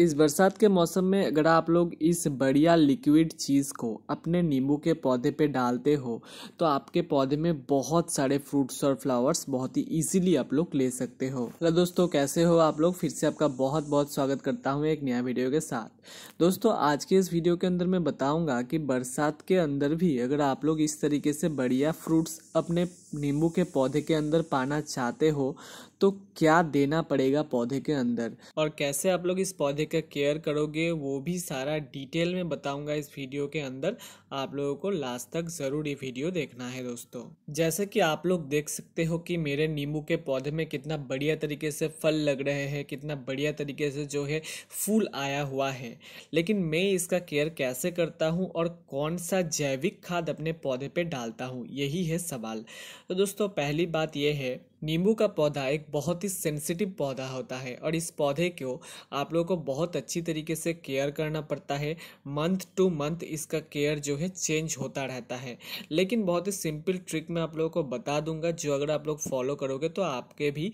इस बरसात के मौसम में अगर आप लोग इस बढ़िया लिक्विड चीज़ को अपने नींबू के पौधे पे डालते हो तो आपके पौधे में बहुत सारे फ्रूट्स और फ्लावर्स बहुत ही इजीली आप लोग ले सकते हो हेलो दोस्तों कैसे हो आप लोग फिर से आपका बहुत बहुत स्वागत करता हूँ एक नया वीडियो के साथ दोस्तों आज के इस वीडियो के अंदर मैं बताऊँगा कि बरसात के अंदर भी अगर आप लोग इस तरीके से बढ़िया फ्रूट्स अपने नींबू के पौधे के अंदर पाना चाहते हो तो क्या देना पड़ेगा पौधे के अंदर और कैसे आप लोग इस पौधे का केयर करोगे वो भी सारा डिटेल में बताऊंगा इस वीडियो के अंदर आप लोगों को लास्ट तक ज़रूर ये वीडियो देखना है दोस्तों जैसे कि आप लोग देख सकते हो कि मेरे नींबू के पौधे में कितना बढ़िया तरीके से फल लग रहे हैं कितना बढ़िया तरीके से जो है फूल आया हुआ है लेकिन मैं इसका केयर कैसे करता हूँ और कौन सा जैविक खाद अपने पौधे पर डालता हूँ यही है सवाल तो दोस्तों पहली बात यह है नींबू का पौधा एक बहुत ही सेंसिटिव पौधा होता है और इस पौधे को आप लोगों को बहुत अच्छी तरीके से केयर करना पड़ता है मंथ टू मंथ इसका केयर जो है चेंज होता रहता है लेकिन बहुत ही सिंपल ट्रिक मैं आप लोगों को बता दूंगा जो अगर आप लोग फॉलो करोगे तो आपके भी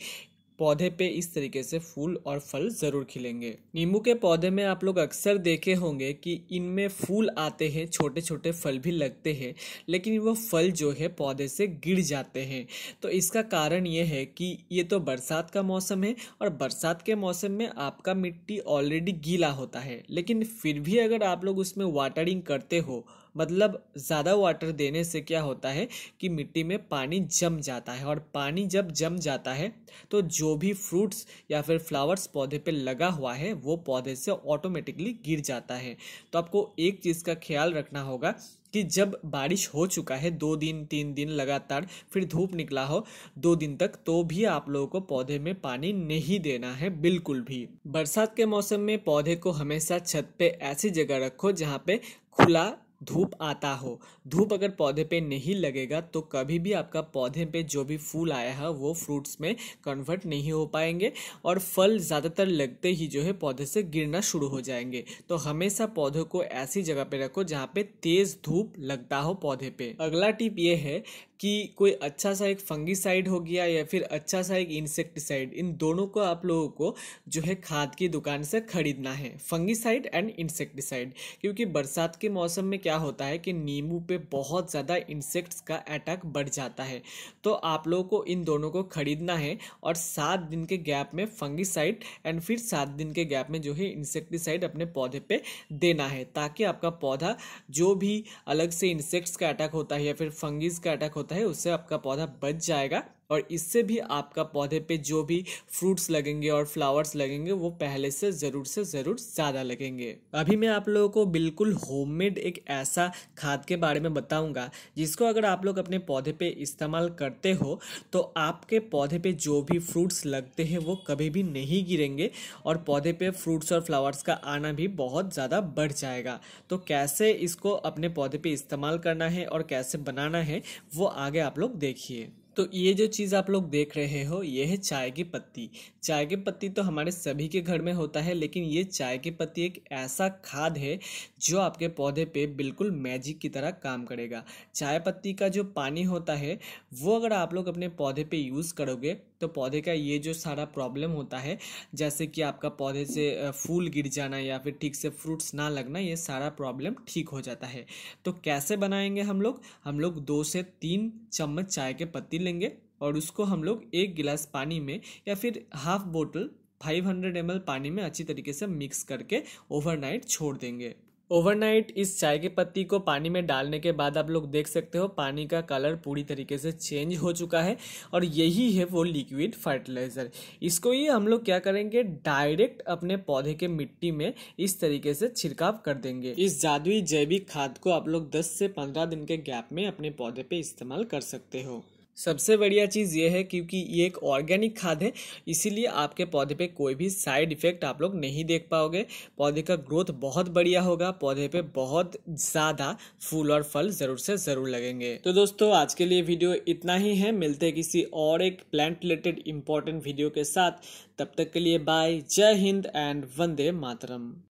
पौधे पे इस तरीके से फूल और फल ज़रूर खिलेंगे नींबू के पौधे में आप लोग अक्सर देखे होंगे कि इनमें फूल आते हैं छोटे छोटे फल भी लगते हैं लेकिन वो फल जो है पौधे से गिर जाते हैं तो इसका कारण ये है कि ये तो बरसात का मौसम है और बरसात के मौसम में आपका मिट्टी ऑलरेडी गीला होता है लेकिन फिर भी अगर आप लोग उसमें वाटरिंग करते हो मतलब ज़्यादा वाटर देने से क्या होता है कि मिट्टी में पानी जम जाता है और पानी जब जम जाता है तो जो भी फ्रूट्स या फिर फ्लावर्स पौधे पे लगा हुआ है वो पौधे से ऑटोमेटिकली गिर जाता है तो आपको एक चीज़ का ख्याल रखना होगा कि जब बारिश हो चुका है दो दिन तीन दिन लगातार फिर धूप निकला हो दो दिन तक तो भी आप लोगों को पौधे में पानी नहीं देना है बिल्कुल भी बरसात के मौसम में पौधे को हमेशा छत पे ऐसी जगह रखो जहाँ पे खुला धूप आता हो धूप अगर पौधे पे नहीं लगेगा तो कभी भी आपका पौधे पे जो भी फूल आया है वो फ्रूट्स में कन्वर्ट नहीं हो पाएंगे और फल ज़्यादातर लगते ही जो है पौधे से गिरना शुरू हो जाएंगे तो हमेशा पौधों को ऐसी जगह पे रखो जहाँ पे तेज़ धूप लगता हो पौधे पे अगला टिप ये है कि कोई अच्छा सा एक फंगीसाइड हो गया या फिर अच्छा सा एक इंसेक्टिसाइड इन दोनों को आप लोगों को जो है खाद की दुकान से खरीदना है फंगीसाइड एंड इंसेक्टिसाइड क्योंकि बरसात के मौसम में क्या क्या होता है कि नींबू पे बहुत ज़्यादा इंसेक्ट्स का अटैक बढ़ जाता है तो आप लोगों को इन दोनों को ख़रीदना है और सात दिन के गैप में फंगिसाइड एंड फिर सात दिन के गैप में जो है इंसेक्टिसाइड अपने पौधे पे देना है ताकि आपका पौधा जो भी अलग से इंसेक्ट्स का अटैक होता है या फिर फंगिस का अटैक होता है उससे आपका पौधा बच जाएगा और इससे भी आपका पौधे पे जो भी फ्रूट्स लगेंगे और फ्लावर्स लगेंगे वो पहले से ज़रूर से ज़रूर ज़्यादा लगेंगे अभी मैं आप लोगों को बिल्कुल होममेड एक ऐसा खाद के बारे में बताऊंगा जिसको अगर आप लोग अपने पौधे पे इस्तेमाल करते हो तो आपके पौधे पे जो भी फ्रूट्स लगते हैं वो कभी भी नहीं गिरेंगे और पौधे पे फ्रूट्स और फ्लावर्स का आना भी बहुत ज़्यादा बढ़ जाएगा तो कैसे इसको अपने पौधे पे इस्तेमाल करना है और कैसे बनाना है वो आगे आप लोग देखिए तो ये जो चीज़ आप लोग देख रहे हो ये है चाय की पत्ती चाय की पत्ती तो हमारे सभी के घर में होता है लेकिन ये चाय की पत्ती एक ऐसा खाद है जो आपके पौधे पे बिल्कुल मैजिक की तरह काम करेगा चाय पत्ती का जो पानी होता है वो अगर आप लोग अपने पौधे पे यूज़ करोगे तो पौधे का ये जो सारा प्रॉब्लम होता है जैसे कि आपका पौधे से फूल गिर जाना या फिर ठीक से फ्रूट्स ना लगना ये सारा प्रॉब्लम ठीक हो जाता है तो कैसे बनाएंगे हम लोग हम लोग दो से तीन चम्मच चाय के पत्ती लेंगे और उसको हम लोग एक गिलास पानी में या फिर हाफ बोतल 500 ml पानी में अच्छी तरीके से मिक्स करके ओवरनाइट छोड़ देंगे ओवरनाइट इस चाय के पत्ती को पानी में डालने के बाद आप लोग देख सकते हो पानी का कलर पूरी तरीके से चेंज हो चुका है और यही है वो लिक्विड फर्टिलाइज़र इसको ही हम लोग क्या करेंगे डायरेक्ट अपने पौधे के मिट्टी में इस तरीके से छिड़काव कर देंगे इस जादुई जैविक खाद को आप लोग दस से पंद्रह दिन के गैप में अपने पौधे पर इस्तेमाल कर सकते हो सबसे बढ़िया चीज़ ये है क्योंकि ये एक ऑर्गेनिक खाद है इसीलिए आपके पौधे पे कोई भी साइड इफ़ेक्ट आप लोग नहीं देख पाओगे पौधे का ग्रोथ बहुत बढ़िया होगा पौधे पे बहुत ज़्यादा फूल और फल ज़रूर से ज़रूर लगेंगे तो दोस्तों आज के लिए वीडियो इतना ही है मिलते किसी और एक प्लांट रिलेटेड इंपॉर्टेंट वीडियो के साथ तब तक के लिए बाय जय हिंद एंड वंदे मातरम